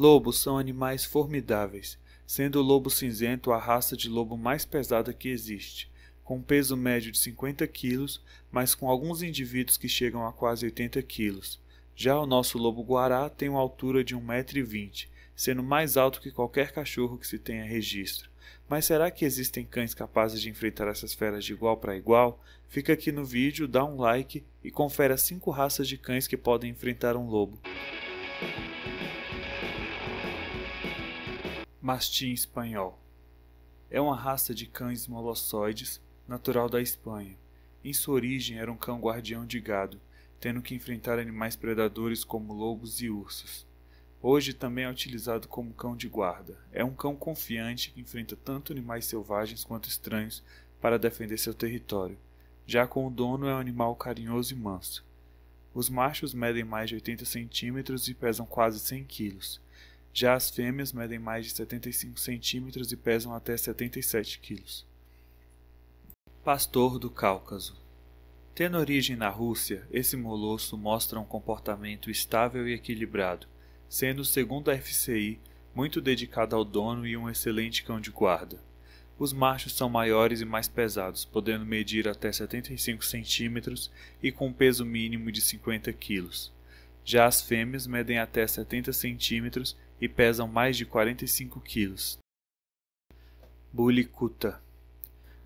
Lobos são animais formidáveis, sendo o lobo cinzento a raça de lobo mais pesada que existe, com peso médio de 50 kg, mas com alguns indivíduos que chegam a quase 80 kg. Já o nosso lobo-guará tem uma altura de 1,20m, sendo mais alto que qualquer cachorro que se tenha registro. Mas será que existem cães capazes de enfrentar essas feras de igual para igual? Fica aqui no vídeo, dá um like e confere as 5 raças de cães que podem enfrentar um lobo. Mastim espanhol. É uma raça de cães molossoides natural da Espanha. Em sua origem era um cão guardião de gado, tendo que enfrentar animais predadores como lobos e ursos. Hoje também é utilizado como cão de guarda. É um cão confiante que enfrenta tanto animais selvagens quanto estranhos para defender seu território. Já com o dono é um animal carinhoso e manso. Os machos medem mais de 80 centímetros e pesam quase 100 quilos. Já as fêmeas medem mais de 75 centímetros e pesam até 77 quilos. Pastor do Cáucaso Tendo origem na Rússia, esse molosso mostra um comportamento estável e equilibrado, sendo, segundo a FCI, muito dedicado ao dono e um excelente cão de guarda. Os machos são maiores e mais pesados, podendo medir até 75 centímetros e com um peso mínimo de 50 quilos. Já as fêmeas medem até 70 centímetros e pesam mais de 45 quilos. Bulikuta,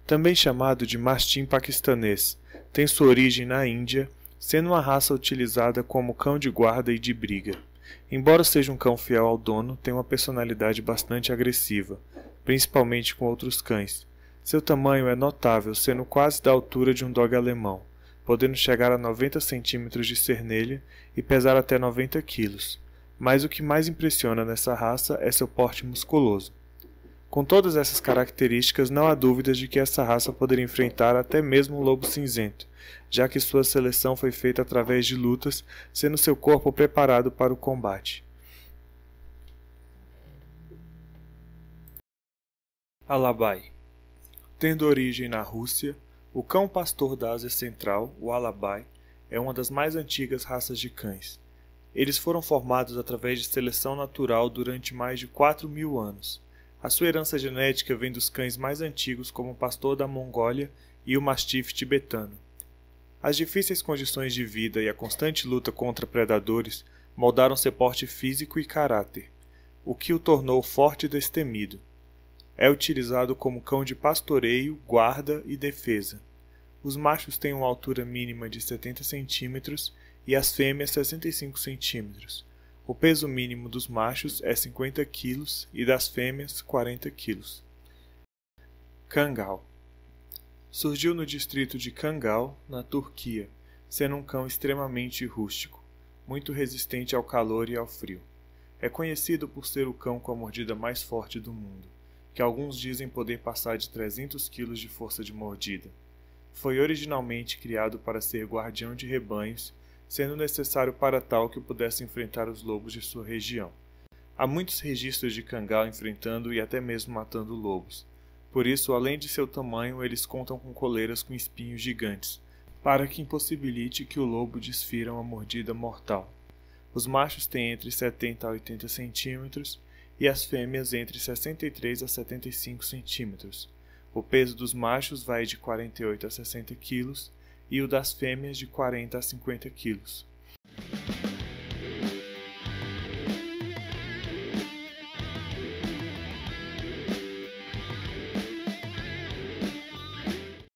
também chamado de mastim paquistanês, tem sua origem na Índia, sendo uma raça utilizada como cão de guarda e de briga. Embora seja um cão fiel ao dono, tem uma personalidade bastante agressiva, principalmente com outros cães. Seu tamanho é notável, sendo quase da altura de um dog alemão, podendo chegar a 90 centímetros de cernelha e pesar até 90 quilos mas o que mais impressiona nessa raça é seu porte musculoso. Com todas essas características, não há dúvidas de que essa raça poderia enfrentar até mesmo um lobo cinzento, já que sua seleção foi feita através de lutas, sendo seu corpo preparado para o combate. Alabai Tendo origem na Rússia, o cão pastor da Ásia Central, o Alabai, é uma das mais antigas raças de cães. Eles foram formados através de seleção natural durante mais de 4 mil anos. A sua herança genética vem dos cães mais antigos, como o pastor da Mongólia e o mastife tibetano. As difíceis condições de vida e a constante luta contra predadores moldaram seu porte físico e caráter, o que o tornou forte e destemido. É utilizado como cão de pastoreio, guarda e defesa. Os machos têm uma altura mínima de 70 centímetros e as fêmeas 65 cm. O peso mínimo dos machos é 50 kg e das fêmeas 40 kg. Kangal Surgiu no distrito de Kangal, na Turquia, sendo um cão extremamente rústico, muito resistente ao calor e ao frio. É conhecido por ser o cão com a mordida mais forte do mundo, que alguns dizem poder passar de 300 kg de força de mordida. Foi originalmente criado para ser guardião de rebanhos sendo necessário para tal que pudesse enfrentar os lobos de sua região. Há muitos registros de cangal enfrentando e até mesmo matando lobos. Por isso, além de seu tamanho, eles contam com coleiras com espinhos gigantes, para que impossibilite que o lobo desfira uma mordida mortal. Os machos têm entre 70 a 80 centímetros e as fêmeas entre 63 a 75 centímetros. O peso dos machos vai de 48 a 60 quilos e o das fêmeas de 40 a 50 quilos.